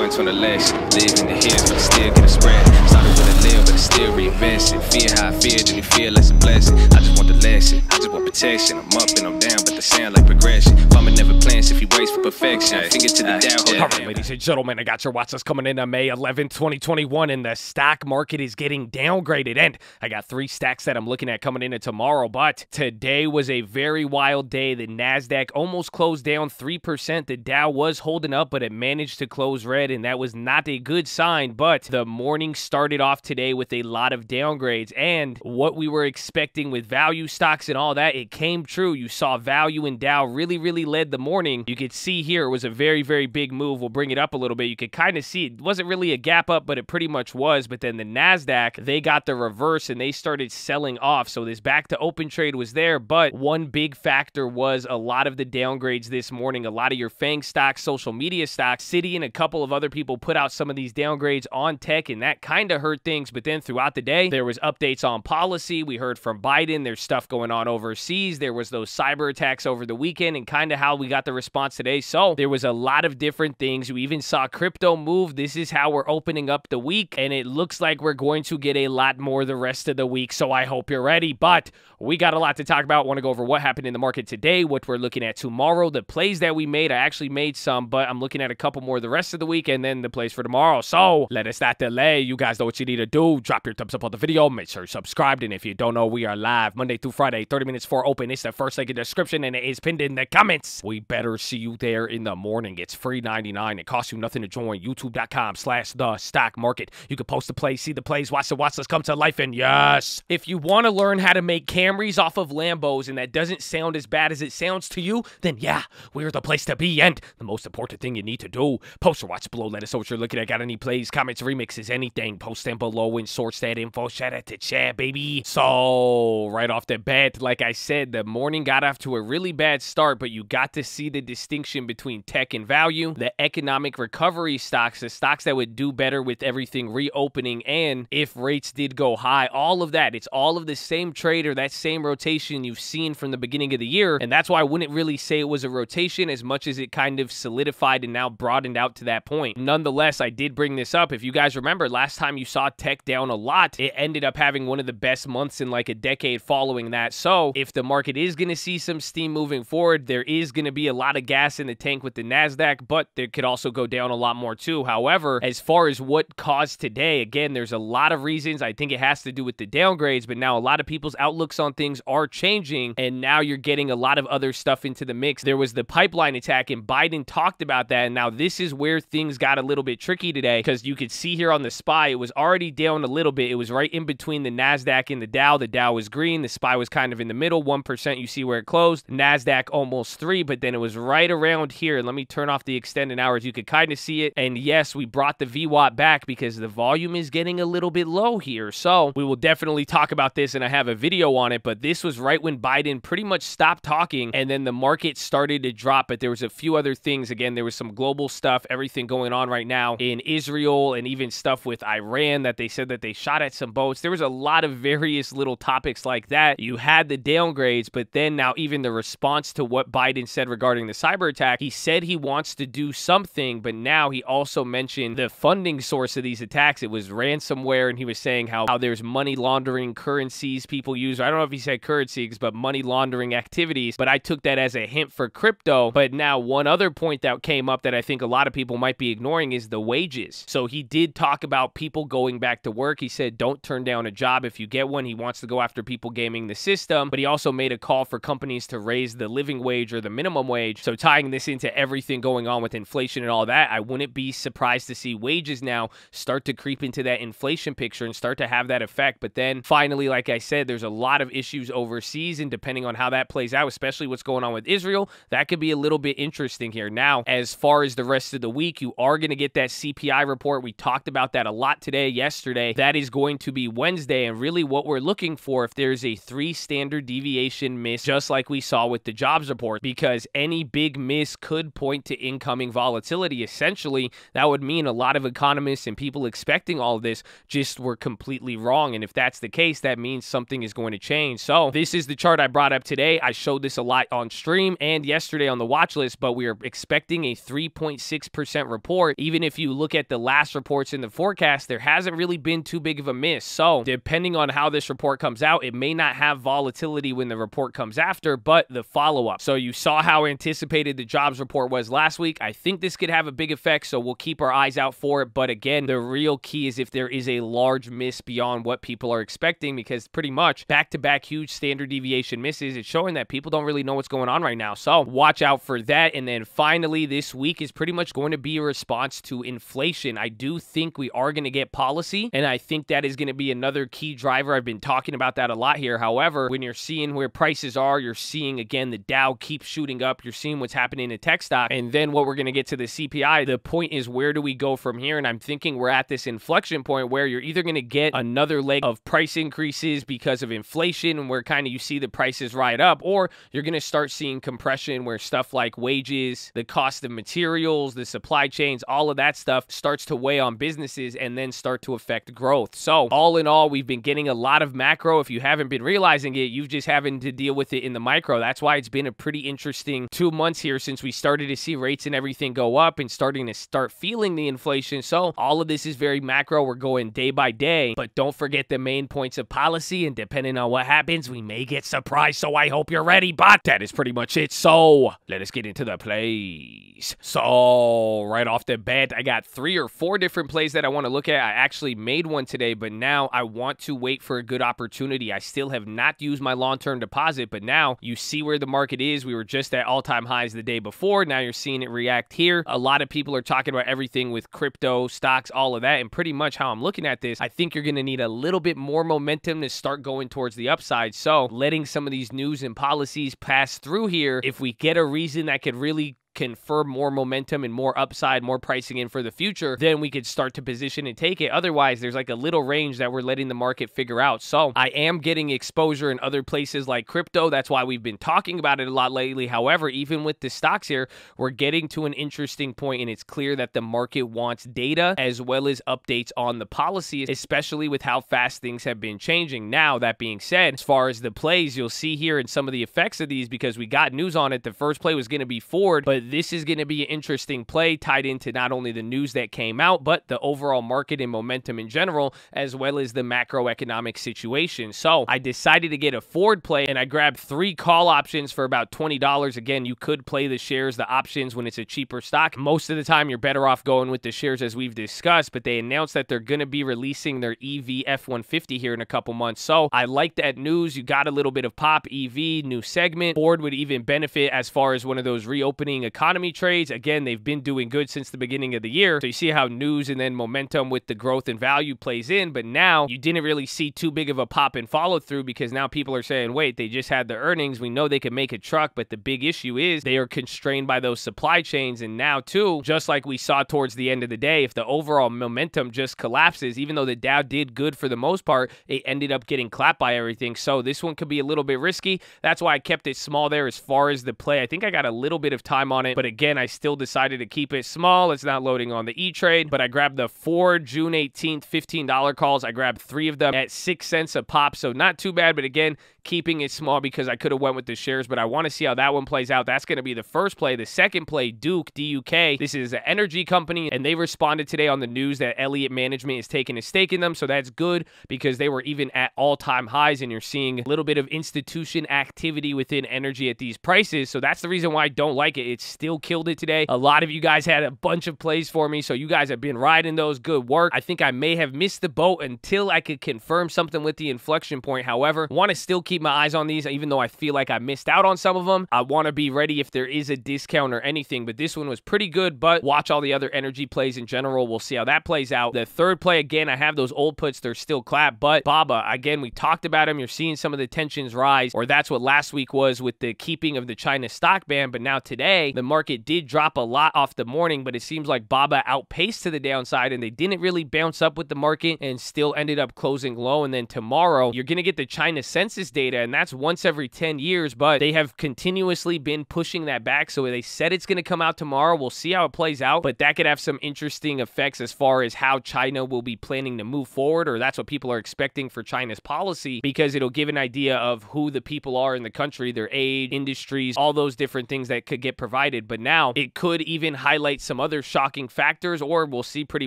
points on the list. Live in the here, but I still get a spread. Started with a live, but I still reinvest it. Fear how I feel, then you feel less a blessing. I just want the lesson. I just protection. I'm up and I'm down, but the sound like progression. Mama never plans if he waits for perfection. Finger to the down. All right, ladies and gentlemen, I got your watches coming in on May 11, 2021, and the stock market is getting downgraded. And I got three stacks that I'm looking at coming in tomorrow, but today was a very wild day. The NASDAQ almost closed down 3%. The Dow was holding up, but it managed to close red, and that was not a good sign. But the morning started off today with a lot of downgrades, and what we were expecting with value stocks and all that it came true. You saw value in Dow really, really led the morning. You could see here it was a very, very big move. We'll bring it up a little bit. You could kind of see it wasn't really a gap up, but it pretty much was. But then the NASDAQ, they got the reverse and they started selling off. So this back to open trade was there. But one big factor was a lot of the downgrades this morning. A lot of your FANG stocks, social media stocks, City and a couple of other people put out some of these downgrades on tech and that kind of hurt things. But then throughout the day, there was updates on policy. We heard from Biden. There's stuff going on overseas overseas. There was those cyber attacks over the weekend and kind of how we got the response today. So there was a lot of different things. We even saw crypto move. This is how we're opening up the week, and it looks like we're going to get a lot more the rest of the week. So I hope you're ready. But we got a lot to talk about. Want to go over what happened in the market today, what we're looking at tomorrow, the plays that we made. I actually made some, but I'm looking at a couple more the rest of the week, and then the plays for tomorrow. So let us not delay. You guys know what you need to do. Drop your thumbs up on the video. Make sure you're subscribed. And if you don't know, we are live Monday through Friday, 30 minutes for open. It's the first link in the description and it is pinned in the comments. We better see you there in the morning. It's free 99. It costs you nothing to join. YouTube.com slash the stock market. You can post the plays, see the plays, watch the watch list come to life. And yes, if you want to learn how to make Camrys off of Lambos and that doesn't sound as bad as it sounds to you, then yeah, we're the place to be. And the most important thing you need to do, post or watch below. Let us know what you're looking at. Got any plays, comments, remixes, anything. Post them below and source that info. Shout out to Chad, baby. So right off the bat, like I said, said, the morning got off to a really bad start, but you got to see the distinction between tech and value, the economic recovery stocks, the stocks that would do better with everything reopening, and if rates did go high, all of that. It's all of the same trader, that same rotation you've seen from the beginning of the year. And that's why I wouldn't really say it was a rotation as much as it kind of solidified and now broadened out to that point. Nonetheless, I did bring this up. If you guys remember, last time you saw tech down a lot, it ended up having one of the best months in like a decade following that. So if the the market is going to see some steam moving forward. There is going to be a lot of gas in the tank with the NASDAQ, but there could also go down a lot more too. However, as far as what caused today, again, there's a lot of reasons. I think it has to do with the downgrades, but now a lot of people's outlooks on things are changing, and now you're getting a lot of other stuff into the mix. There was the pipeline attack, and Biden talked about that, and now this is where things got a little bit tricky today because you could see here on the SPY, it was already down a little bit. It was right in between the NASDAQ and the Dow. The Dow was green, the SPY was kind of in the middle. 1%. You see where it closed. NASDAQ almost 3, but then it was right around here. Let me turn off the extended hours. You could kind of see it. And yes, we brought the VWAP back because the volume is getting a little bit low here. So we will definitely talk about this and I have a video on it, but this was right when Biden pretty much stopped talking and then the market started to drop, but there was a few other things. Again, there was some global stuff, everything going on right now in Israel and even stuff with Iran that they said that they shot at some boats. There was a lot of various little topics like that. You had the downgrade but then now even the response to what Biden said regarding the cyber attack, he said he wants to do something, but now he also mentioned the funding source of these attacks. It was ransomware, and he was saying how, how there's money laundering currencies people use. I don't know if he said currencies, but money laundering activities. But I took that as a hint for crypto. But now, one other point that came up that I think a lot of people might be ignoring is the wages. So he did talk about people going back to work. He said, don't turn down a job if you get one. He wants to go after people gaming the system, but he also made a call for companies to raise the living wage or the minimum wage. So tying this into everything going on with inflation and all that, I wouldn't be surprised to see wages now start to creep into that inflation picture and start to have that effect. But then finally, like I said, there's a lot of issues overseas and depending on how that plays out, especially what's going on with Israel, that could be a little bit interesting here. Now, as far as the rest of the week, you are going to get that CPI report. We talked about that a lot today, yesterday. That is going to be Wednesday. And really what we're looking for, if there's a three standard deviation miss, just like we saw with the jobs report, because any big miss could point to incoming volatility. Essentially, that would mean a lot of economists and people expecting all this just were completely wrong. And if that's the case, that means something is going to change. So, this is the chart I brought up today. I showed this a lot on stream and yesterday on the watch list, but we are expecting a 3.6% report. Even if you look at the last reports in the forecast, there hasn't really been too big of a miss. So, depending on how this report comes out, it may not have volatility when the report comes after, but the follow up. So you saw how anticipated the jobs report was last week. I think this could have a big effect, so we'll keep our eyes out for it. But again, the real key is if there is a large miss beyond what people are expecting, because pretty much back to back huge standard deviation misses, it's showing that people don't really know what's going on right now. So watch out for that. And then finally, this week is pretty much going to be a response to inflation. I do think we are going to get policy, and I think that is going to be another key driver. I've been talking about that a lot here. However, when you're seeing where prices are, you're seeing again the Dow keep shooting up. You're seeing what's happening in tech stock. And then what we're going to get to the CPI, the point is where do we go from here? And I'm thinking we're at this inflection point where you're either going to get another leg of price increases because of inflation and where kind of you see the prices ride up, or you're going to start seeing compression where stuff like wages, the cost of materials, the supply chains, all of that stuff starts to weigh on businesses and then start to affect growth. So, all in all, we've been getting a lot of macro. If you haven't been realizing it, you've just had having to deal with it in the micro. That's why it's been a pretty interesting two months here since we started to see rates and everything go up and starting to start feeling the inflation. So all of this is very macro. We're going day by day, but don't forget the main points of policy. And depending on what happens, we may get surprised. So I hope you're ready. But that is pretty much it. So let us get into the plays. So right off the bat, I got three or four different plays that I want to look at. I actually made one today, but now I want to wait for a good opportunity. I still have not used my long-term term deposit, but now you see where the market is. We were just at all time highs the day before. Now you're seeing it react here. A lot of people are talking about everything with crypto, stocks, all of that. And pretty much how I'm looking at this, I think you're going to need a little bit more momentum to start going towards the upside. So letting some of these news and policies pass through here, if we get a reason that could really Confirm more momentum and more upside, more pricing in for the future, then we could start to position and take it. Otherwise, there's like a little range that we're letting the market figure out. So I am getting exposure in other places like crypto. That's why we've been talking about it a lot lately. However, even with the stocks here, we're getting to an interesting point and it's clear that the market wants data as well as updates on the policy, especially with how fast things have been changing. Now, that being said, as far as the plays, you'll see here in some of the effects of these because we got news on it. The first play was going to be Ford, but this is going to be an interesting play tied into not only the news that came out, but the overall market and momentum in general, as well as the macroeconomic situation. So I decided to get a Ford play and I grabbed three call options for about $20. Again, you could play the shares, the options when it's a cheaper stock. Most of the time, you're better off going with the shares as we've discussed, but they announced that they're going to be releasing their EV F 150 here in a couple months. So I like that news. You got a little bit of pop EV, new segment. Ford would even benefit as far as one of those reopening economy trades. Again, they've been doing good since the beginning of the year. So you see how news and then momentum with the growth and value plays in. But now you didn't really see too big of a pop and follow through because now people are saying, wait, they just had the earnings. We know they could make a truck. But the big issue is they are constrained by those supply chains. And now, too, just like we saw towards the end of the day, if the overall momentum just collapses, even though the Dow did good for the most part, it ended up getting clapped by everything. So this one could be a little bit risky. That's why I kept it small there as far as the play. I think I got a little bit of time on on it. But again, I still decided to keep it small. It's not loading on the E-Trade, but I grabbed the four June 18th $15 calls. I grabbed three of them at six cents a pop. So not too bad, but again, keeping it small because I could have went with the shares, but I want to see how that one plays out. That's going to be the first play. The second play, Duke, D-U-K. This is an energy company, and they responded today on the news that Elliott Management is taking a stake in them. So that's good because they were even at all-time highs, and you're seeing a little bit of institution activity within energy at these prices. So that's the reason why I don't like it. It's still killed it today. A lot of you guys had a bunch of plays for me, so you guys have been riding those. Good work. I think I may have missed the boat until I could confirm something with the inflection point. However, want to still keep my eyes on these, even though I feel like I missed out on some of them. I want to be ready if there is a discount or anything, but this one was pretty good, but watch all the other energy plays in general. We'll see how that plays out. The third play, again, I have those old puts. They're still clap, but Baba, again, we talked about him. You're seeing some of the tensions rise, or that's what last week was with the keeping of the China stock ban, but now today, the market did drop a lot off the morning, but it seems like BABA outpaced to the downside and they didn't really bounce up with the market and still ended up closing low. And then tomorrow, you're going to get the China census data, and that's once every 10 years, but they have continuously been pushing that back. So they said it's going to come out tomorrow. We'll see how it plays out, but that could have some interesting effects as far as how China will be planning to move forward, or that's what people are expecting for China's policy because it'll give an idea of who the people are in the country, their age, industries, all those different things that could get provided but now it could even highlight some other shocking factors, or we'll see pretty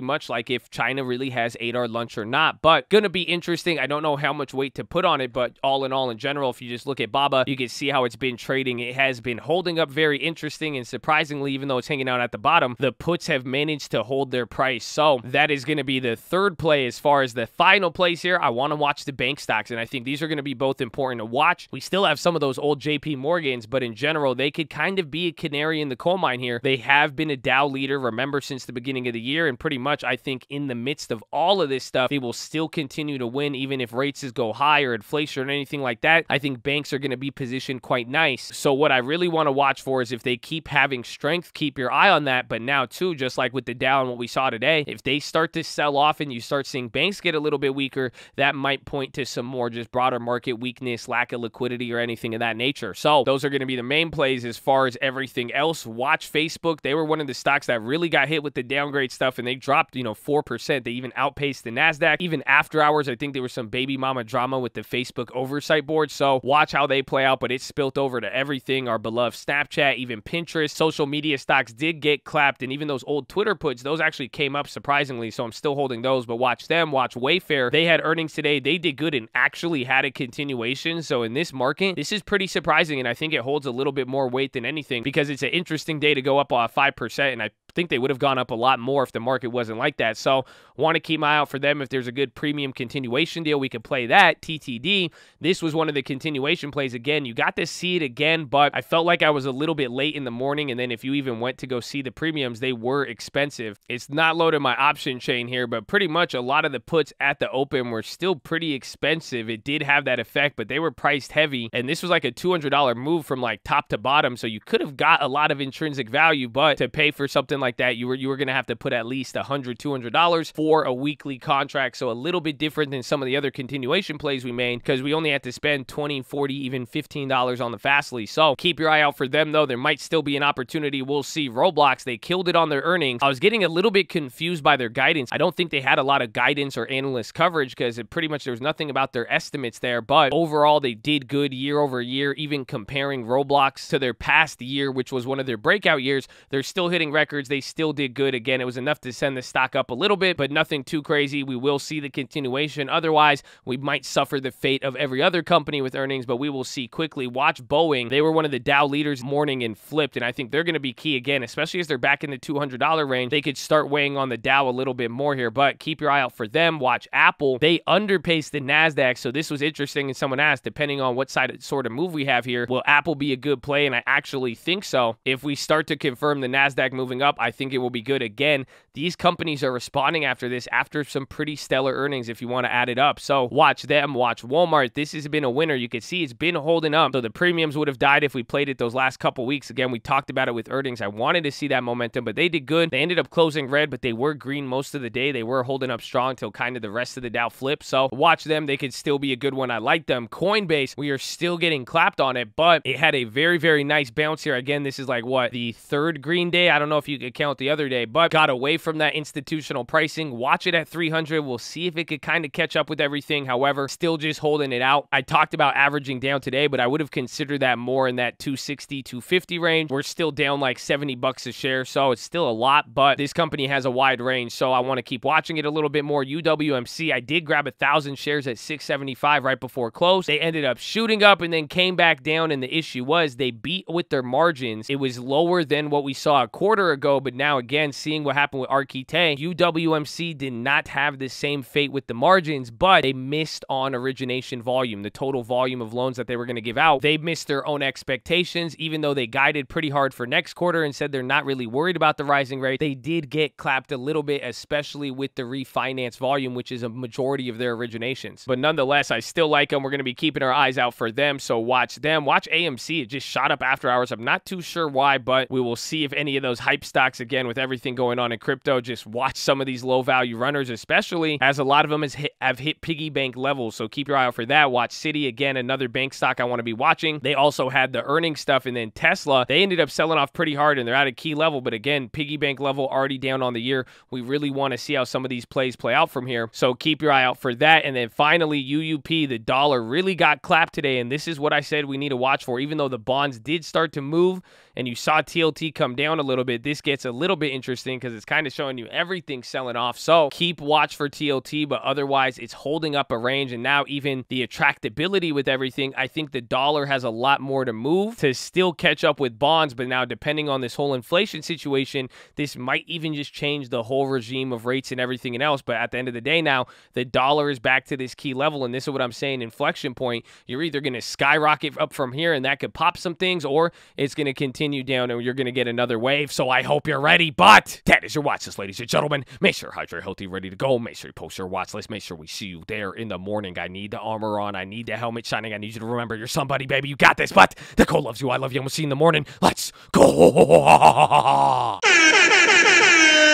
much like if China really has ate our lunch or not. But gonna be interesting. I don't know how much weight to put on it, but all in all, in general, if you just look at Baba, you can see how it's been trading. It has been holding up very interesting, and surprisingly, even though it's hanging out at the bottom, the puts have managed to hold their price. So that is gonna be the third play as far as the final plays here. I wanna watch the bank stocks, and I think these are gonna be both important to watch. We still have some of those old JP Morgans, but in general, they could kind of be a canary canary in the coal mine here. They have been a Dow leader, remember, since the beginning of the year. And pretty much, I think, in the midst of all of this stuff, they will still continue to win, even if rates go higher, inflation, or anything like that. I think banks are going to be positioned quite nice. So, what I really want to watch for is if they keep having strength, keep your eye on that. But now, too, just like with the Dow and what we saw today, if they start to sell off and you start seeing banks get a little bit weaker, that might point to some more just broader market weakness, lack of liquidity, or anything of that nature. So, those are going to be the main plays as far as everything else else watch Facebook. They were one of the stocks that really got hit with the downgrade stuff and they dropped, you know, 4%. They even outpaced the NASDAQ. Even after hours, I think there was some baby mama drama with the Facebook oversight board. So watch how they play out, but it spilt over to everything. Our beloved Snapchat, even Pinterest, social media stocks did get clapped. And even those old Twitter puts, those actually came up surprisingly. So I'm still holding those, but watch them. Watch Wayfair. They had earnings today. They did good and actually had a continuation. So in this market, this is pretty surprising. And I think it holds a little bit more weight than anything because it's an interesting day to go up by uh, 5%, and I think they would have gone up a lot more if the market wasn't like that. So want to keep my eye out for them. If there's a good premium continuation deal, we could play that. TTD, this was one of the continuation plays again. You got to see it again, but I felt like I was a little bit late in the morning. And then if you even went to go see the premiums, they were expensive. It's not loaded my option chain here, but pretty much a lot of the puts at the open were still pretty expensive. It did have that effect, but they were priced heavy. And this was like a $200 move from like top to bottom. So you could have got a lot of intrinsic value, but to pay for something like that, you were you were going to have to put at least $100, $200 for a weekly contract. So a little bit different than some of the other continuation plays we made because we only had to spend 20, 40, even $15 on the Fastly. So keep your eye out for them though. There might still be an opportunity. We'll see. Roblox, they killed it on their earnings. I was getting a little bit confused by their guidance. I don't think they had a lot of guidance or analyst coverage because it pretty much there was nothing about their estimates there. But overall, they did good year over year, even comparing Roblox to their past year, which was one of their breakout years. They're still hitting records. They they still did good. Again, it was enough to send the stock up a little bit, but nothing too crazy. We will see the continuation. Otherwise, we might suffer the fate of every other company with earnings, but we will see quickly. Watch Boeing. They were one of the Dow leaders morning and flipped, and I think they're going to be key again, especially as they're back in the $200 range. They could start weighing on the Dow a little bit more here, but keep your eye out for them. Watch Apple. They underpaced the NASDAQ, so this was interesting. And someone asked, depending on what side sort of move we have here, will Apple be a good play? And I actually think so. If we start to confirm the NASDAQ moving up, I think it will be good. Again, these companies are responding after this, after some pretty stellar earnings, if you want to add it up. So watch them, watch Walmart. This has been a winner. You can see it's been holding up. So the premiums would have died if we played it those last couple weeks. Again, we talked about it with earnings. I wanted to see that momentum, but they did good. They ended up closing red, but they were green most of the day. They were holding up strong till kind of the rest of the Dow flipped. So watch them. They could still be a good one. I like them. Coinbase, we are still getting clapped on it, but it had a very, very nice bounce here. Again, this is like what the third green day. I don't know if you could account the other day, but got away from that institutional pricing. Watch it at 300. We'll see if it could kind of catch up with everything. However, still just holding it out. I talked about averaging down today, but I would have considered that more in that 260, 250 range. We're still down like 70 bucks a share, so it's still a lot, but this company has a wide range, so I want to keep watching it a little bit more. UWMC, I did grab a thousand shares at 675 right before close. They ended up shooting up and then came back down, and the issue was they beat with their margins. It was lower than what we saw a quarter ago, but now, again, seeing what happened with Arquite, UWMC did not have the same fate with the margins, but they missed on origination volume, the total volume of loans that they were going to give out. They missed their own expectations, even though they guided pretty hard for next quarter and said they're not really worried about the rising rate. They did get clapped a little bit, especially with the refinance volume, which is a majority of their originations. But nonetheless, I still like them. We're going to be keeping our eyes out for them. So watch them. Watch AMC. It just shot up after hours. I'm not too sure why, but we will see if any of those hype stocks stocks again with everything going on in crypto. Just watch some of these low value runners, especially as a lot of them has hit, have hit piggy bank levels. So keep your eye out for that. Watch City again, another bank stock I want to be watching. They also had the earning stuff, and then Tesla. They ended up selling off pretty hard, and they're at a key level. But again, piggy bank level already down on the year. We really want to see how some of these plays play out from here. So keep your eye out for that. And then finally, UUP, the dollar really got clapped today, and this is what I said we need to watch for. Even though the bonds did start to move, and you saw TLT come down a little bit, this game gets a little bit interesting because it's kind of showing you everything selling off. So keep watch for TLT, but otherwise it's holding up a range. And now even the attractability with everything, I think the dollar has a lot more to move to still catch up with bonds. But now depending on this whole inflation situation, this might even just change the whole regime of rates and everything else. But at the end of the day now, the dollar is back to this key level. And this is what I'm saying, inflection point. You're either going to skyrocket up from here and that could pop some things or it's going to continue down and you're going to get another wave. So I hope hope you're ready, but that is your watch list, ladies and gentlemen. Make sure you're healthy, ready to go. Make sure you post your watch list. Make sure we see you there in the morning. I need the armor on. I need the helmet shining. I need you to remember you're somebody, baby. You got this, but the cold loves you. I love you, and we'll see you in the morning. Let's go!